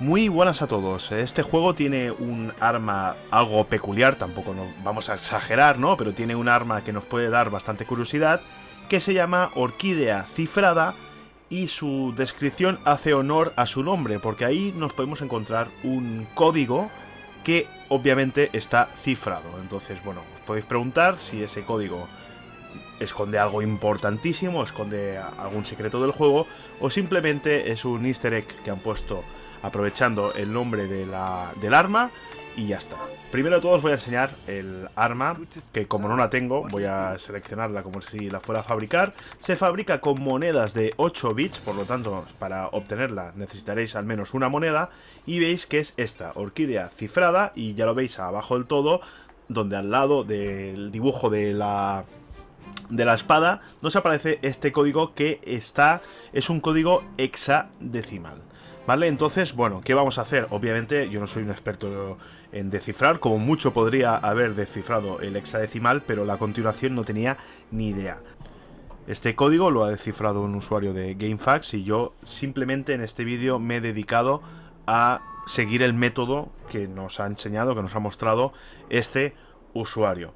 Muy buenas a todos. Este juego tiene un arma algo peculiar, tampoco nos vamos a exagerar, ¿no? Pero tiene un arma que nos puede dar bastante curiosidad, que se llama Orquídea Cifrada y su descripción hace honor a su nombre, porque ahí nos podemos encontrar un código que obviamente está cifrado. Entonces, bueno, os podéis preguntar si ese código esconde algo importantísimo, esconde algún secreto del juego, o simplemente es un easter egg que han puesto aprovechando el nombre de la, del arma y ya está. Primero de todo os voy a enseñar el arma, que como no la tengo, voy a seleccionarla como si la fuera a fabricar. Se fabrica con monedas de 8 bits, por lo tanto, para obtenerla necesitaréis al menos una moneda. Y veis que es esta, orquídea cifrada, y ya lo veis abajo del todo, donde al lado del dibujo de la, de la espada nos aparece este código que está es un código hexadecimal. ¿Vale? Entonces, bueno, ¿qué vamos a hacer? Obviamente yo no soy un experto en descifrar, como mucho podría haber descifrado el hexadecimal, pero la continuación no tenía ni idea. Este código lo ha descifrado un usuario de GameFAQs y yo simplemente en este vídeo me he dedicado a seguir el método que nos ha enseñado, que nos ha mostrado este usuario.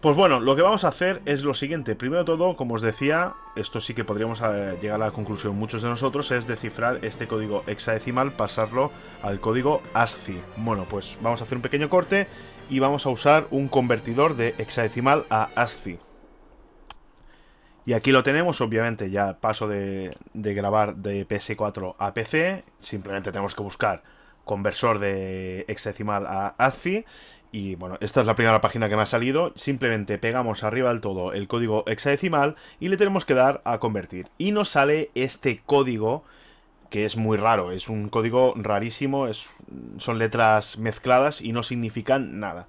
Pues bueno, lo que vamos a hacer es lo siguiente. Primero de todo, como os decía, esto sí que podríamos eh, llegar a la conclusión muchos de nosotros, es descifrar este código hexadecimal, pasarlo al código ASCII. Bueno, pues vamos a hacer un pequeño corte y vamos a usar un convertidor de hexadecimal a ASCII. Y aquí lo tenemos, obviamente ya paso de, de grabar de PS4 a PC, simplemente tenemos que buscar conversor de hexadecimal a ASCII. Y bueno, esta es la primera página que me ha salido. Simplemente pegamos arriba del todo el código hexadecimal y le tenemos que dar a convertir. Y nos sale este código que es muy raro, es un código rarísimo, es, son letras mezcladas y no significan nada.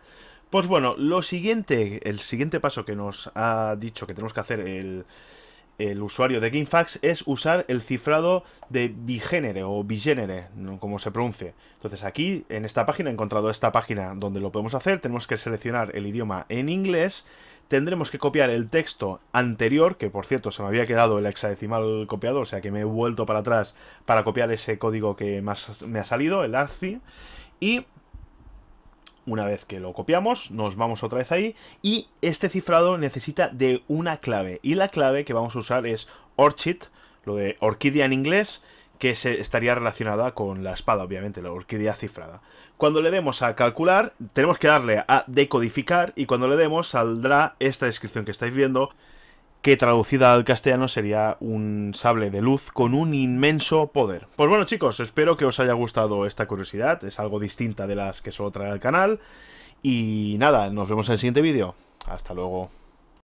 Pues bueno, lo siguiente, el siguiente paso que nos ha dicho que tenemos que hacer el, el usuario de GameFax es usar el cifrado de bigénere o bigénere, como se pronuncie. Entonces aquí, en esta página, he encontrado esta página donde lo podemos hacer. Tenemos que seleccionar el idioma en inglés. Tendremos que copiar el texto anterior, que por cierto se me había quedado el hexadecimal copiado, o sea que me he vuelto para atrás para copiar ese código que más me ha salido, el ASCII. Y una vez que lo copiamos, nos vamos otra vez ahí y este cifrado necesita de una clave. Y la clave que vamos a usar es Orchid, lo de orquídea en inglés, que se estaría relacionada con la espada, obviamente, la orquídea cifrada. Cuando le demos a calcular, tenemos que darle a decodificar y cuando le demos saldrá esta descripción que estáis viendo que traducida al castellano sería un sable de luz con un inmenso poder. Pues bueno chicos, espero que os haya gustado esta curiosidad, es algo distinta de las que suelo traer al canal. Y nada, nos vemos en el siguiente vídeo. Hasta luego.